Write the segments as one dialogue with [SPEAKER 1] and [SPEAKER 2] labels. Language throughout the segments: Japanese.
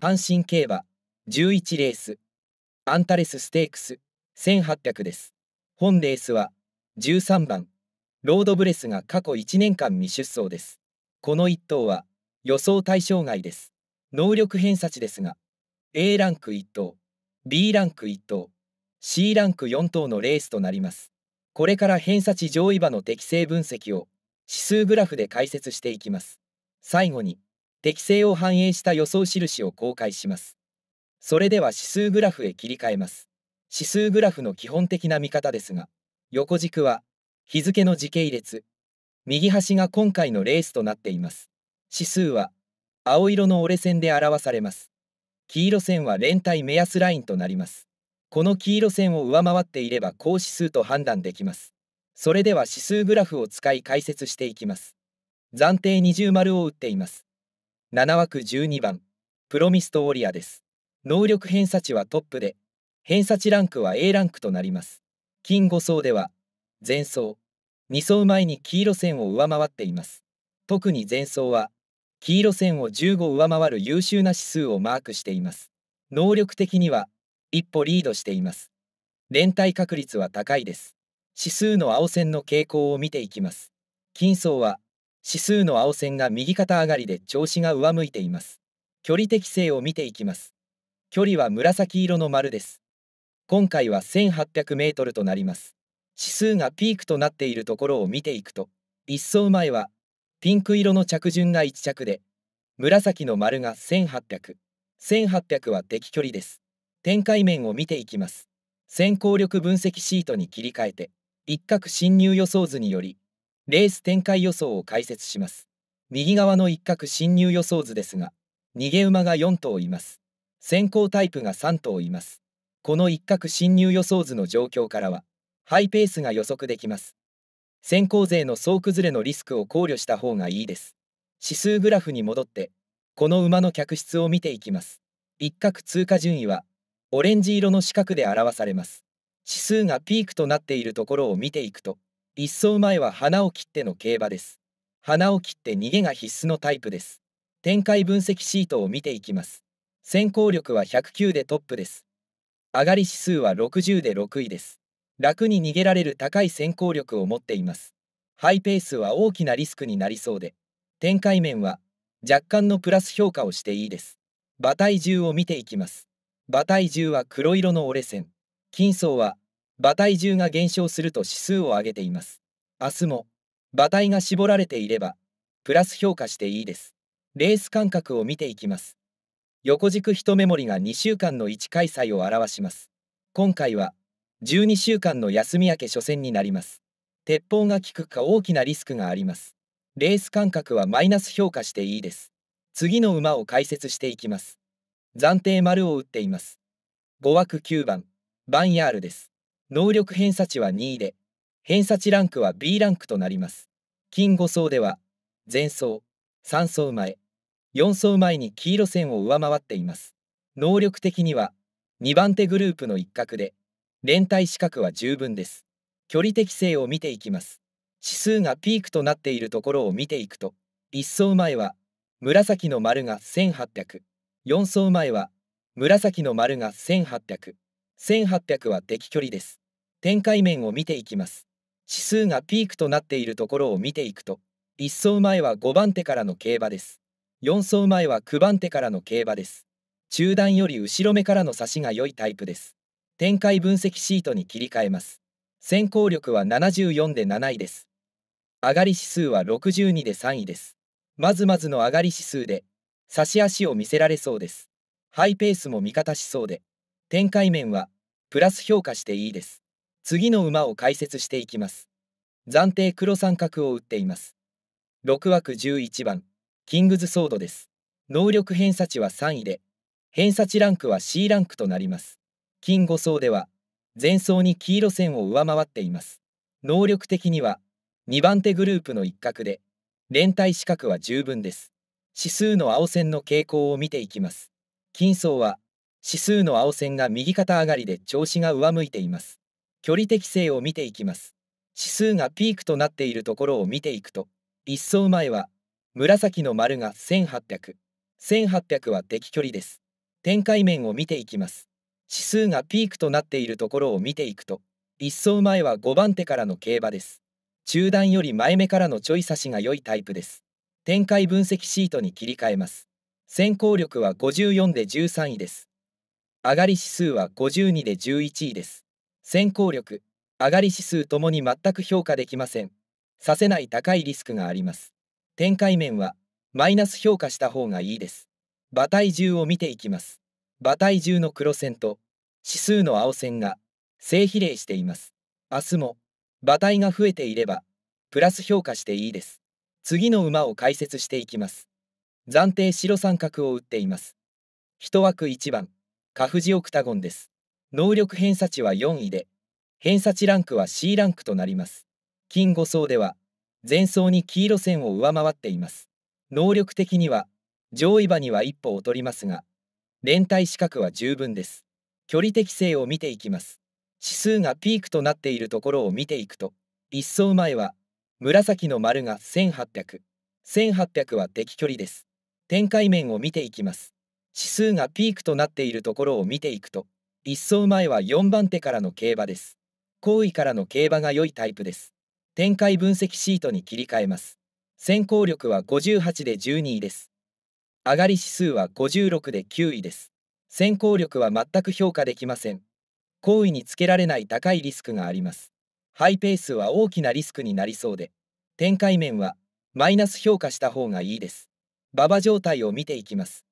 [SPEAKER 1] 阪神競馬11レースアンタレスステークス1800です本レースは13番ロードブレスが過去1年間未出走ですこの1等は予想対象外です能力偏差値ですが A ランク1等 B ランク1等 C ランク4等のレースとなりますこれから偏差値上位馬の適正分析を指数グラフで解説していきます最後に適性を反映した予想印を公開します。それでは指数グラフへ切り替えます。指数グラフの基本的な見方ですが、横軸は日付の時系列、右端が今回のレースとなっています。指数は青色の折れ線で表されます。黄色線は連帯目安ラインとなります。この黄色線を上回っていれば高指数と判断できます。それでは指数グラフを使い解説していきます。暫定二重丸を打っています。7枠12番、プロミストウォリアです。能力偏差値はトップで、偏差値ランクは A ランクとなります。金5層では、前走、2走前に黄色線を上回っています。特に前走は、黄色線を15上回る優秀な指数をマークしています。能力的には、一歩リードしています。連帯確率は高いです。指数の青線の傾向を見ていきます。金層は、指数の青線が右肩上がりで調子が上向いています。距離適正を見ていきます。距離は紫色の丸です。今回は1800メートルとなります。指数がピークとなっているところを見ていくと、一層前はピンク色の着順が1着で、紫の丸が1800、1800は敵距離です。展開面を見ていきます。先行力分析シートに切り替えて、一角侵入予想図により、レース展開予想を解説します。右側の一角進入予想図ですが、逃げ馬が4頭います。先行タイプが3頭います。この一角進入予想図の状況からは、ハイペースが予測できます。先行勢の総崩れのリスクを考慮した方がいいです。指数グラフに戻って、この馬の客室を見ていきます。一角通過順位は、オレンジ色の四角で表されます。指数がピークとなっているところを見ていくと、一走前は鼻を切っての競馬です。鼻を切って逃げが必須のタイプです。展開分析シートを見ていきます。先行力は109でトップです。上がり指数は60で6位です。楽に逃げられる高い先行力を持っています。ハイペースは大きなリスクになりそうで、展開面は若干のプラス評価をしていいです。馬体重を見ていきます。馬体重は黒色の折れ線。金層は馬体重が減少すると指数を上げています。明日も、馬体が絞られていれば、プラス評価していいです。レース間隔を見ていきます。横軸一目盛りが2週間の1開催を表します。今回は、12週間の休み明け初戦になります。鉄砲が効くか大きなリスクがあります。レース間隔はマイナス評価していいです。次の馬を解説していきます。暫定丸を打っています。5枠9番、バンヤールです。能力偏差値は2で、偏差値ランクは B ランクとなります。金5層では、前層、3層前、4層前に黄色線を上回っています。能力的には、2番手グループの一角で、連帯資格は十分です。距離適性を見ていきます。指数がピークとなっているところを見ていくと、1層前は、紫の丸が1800、4層前は、紫の丸が1800、1800は敵距離です。展開面を見ていきます。指数がピークとなっているところを見ていくと、1走前は5番手からの競馬です。4走前は9番手からの競馬です。中段より後ろ目からの差しが良いタイプです。展開分析シートに切り替えます。先行力は74で7位です。上がり指数は62で3位です。まずまずの上がり指数で、差し足を見せられそうです。ハイペースも味方しそうで、展開面はプラス評価していいです。次の馬を解説していきます。暫定黒三角を打っています。6枠11番、キングズソードです。能力偏差値は3位で、偏差値ランクは C ランクとなります。金5層では、前走に黄色線を上回っています。能力的には、2番手グループの一角で、連帯資格は十分です。指数の青線の傾向を見ていきます。金層は、指数の青線が右肩上がりで調子が上向いています。距離適性を見ていきます。指数がピークとなっているところを見ていくと、一層前は、紫の丸が1800、1800は敵距離です。展開面を見ていきます。指数がピークとなっているところを見ていくと、一層前は5番手からの競馬です。中段より前目からのちょい差しが良いタイプです。展開分析シートに切り替えます。先行力は54で13位です。上がり指数は52で11位です。先行力、上がり指数ともに全く評価できません。させない高いリスクがあります。展開面は、マイナス評価した方がいいです。馬体重を見ていきます。馬体重の黒線と、指数の青線が、正比例しています。明日も、馬体が増えていれば、プラス評価していいです。次の馬を解説していきます。暫定白三角を打っています。1枠1番。カフジオクタゴンです。能力偏差値は4位で、偏差値ランクは C ランクとなります。金5層では、前走に黄色線を上回っています。能力的には、上位馬には一歩劣りますが、連帯資格は十分です。距離適性を見ていきます。指数がピークとなっているところを見ていくと、1層前は、紫の丸が1800、1800は敵距離です。展開面を見ていきます。指数がピークとなっているところを見ていくと、一走前は4番手からの競馬です。後位からの競馬が良いタイプです。展開分析シートに切り替えます。先行力は58で12位です。上がり指数は56で9位です。先行力は全く評価できません。後位につけられない高いリスクがあります。ハイペースは大きなリスクになりそうで、展開面はマイナス評価した方がいいです。馬場状態を見ていきます。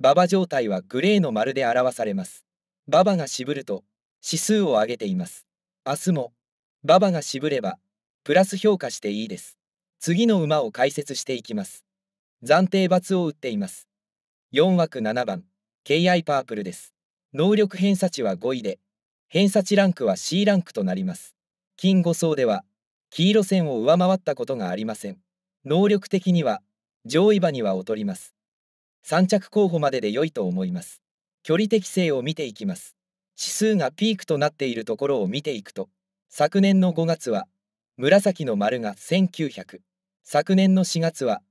[SPEAKER 1] 馬場状態はグレーの丸で表されます。馬場が渋ると指数を上げています。明日も馬場が渋ればプラス評価していいです。次の馬を解説していきます。暫定罰を打っています。4枠7番、KI パープルです。能力偏差値は5位で、偏差値ランクは C ランクとなります。金5層では、黄色線を上回ったことがありません。能力的には、上位馬には劣ります。3着候補までで良いと思います。距離適性を見ていきます。指数がピークとなっているところを見ていくと、昨年の5月は、紫の丸が1900、昨年の4月は、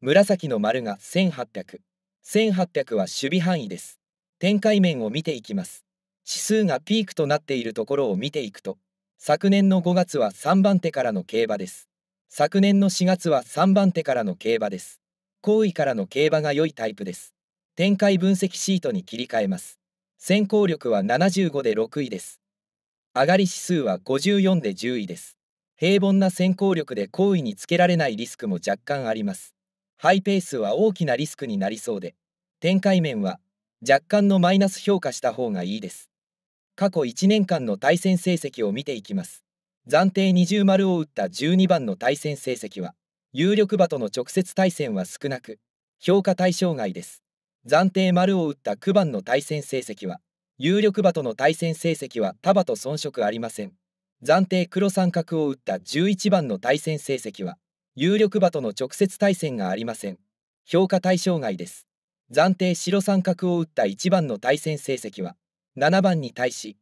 [SPEAKER 1] 紫の丸が1800、1800は守備範囲です。展開面を見ていきます。指数がピークとなっているところを見ていくと、昨年の5月は3番手からの競馬です。昨年の4月は3番手からの競馬です。好位からの競馬が良いタイプです。展開分析シートに切り替えます。先行力は75で6位です。上がり指数は54で10位です。平凡な先行力で好位につけられないリスクも若干あります。ハイペースは大きなリスクになりそうで、展開面は若干のマイナス評価した方がいいです。過去1年間の対戦成績を見ていきます。暫定20丸を打った12番の対戦成績は、有力馬との直接対戦は少なく、評価対象外です。暫定丸を打った9番の対戦成績は、有力馬との対戦成績は束と遜色ありません。暫定黒三角を打った11番の対戦成績は、有力馬との直接対戦がありません。評価対象外です。暫定白三角を打った1番の対戦成績は、7番に対し、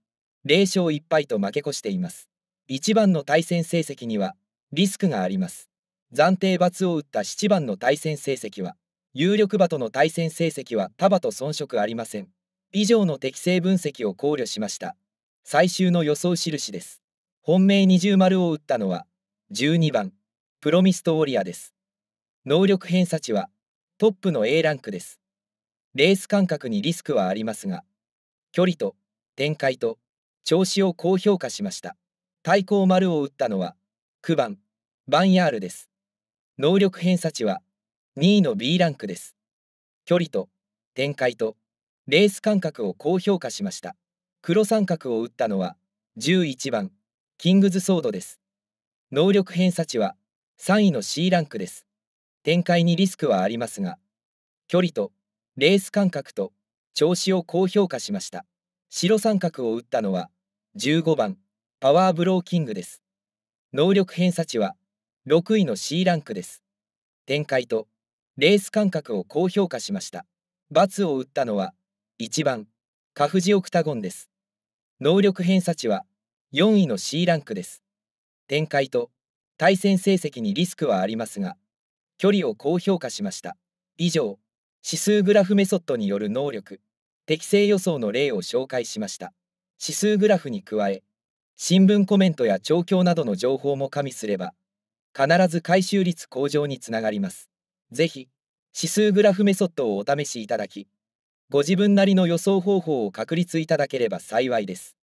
[SPEAKER 1] 0勝1敗と負け越しています。1番の対戦成績には、リスクがあります。暫定罰を打った7番の対戦成績は、有力馬との対戦成績は束と遜色ありません。以上の適正分析を考慮しました。最終の予想印です。本命二重丸を打ったのは、12番、プロミストウォリアです。能力偏差値は、トップの A ランクです。レース間隔にリスクはありますが、距離と展開と調子を高評価しました。対抗丸を打ったのは、9番、バンヤールです。能力偏差値は2位の B ランクです。距離と展開とレース間隔を高評価しました。黒三角を打ったのは11番キングズソードです。能力偏差値は3位の C ランクです。展開にリスクはありますが、距離とレース間隔と調子を高評価しました。白三角を打ったのは15番パワーブローキングです。能力偏差値は6位の C ランクです。展開とレース間隔を高評価しました。罰を打ったのは1番、カフジオクタゴンです。能力偏差値は4位の C ランクです。展開と対戦成績にリスクはありますが、距離を高評価しました。以上、指数グラフメソッドによる能力、適正予想の例を紹介しました。指数グラフに加え、新聞コメントや調教などの情報も加味すれば、必ず回収率向上につながります。ぜひ、指数グラフメソッドをお試しいただき、ご自分なりの予想方法を確立いただければ幸いです。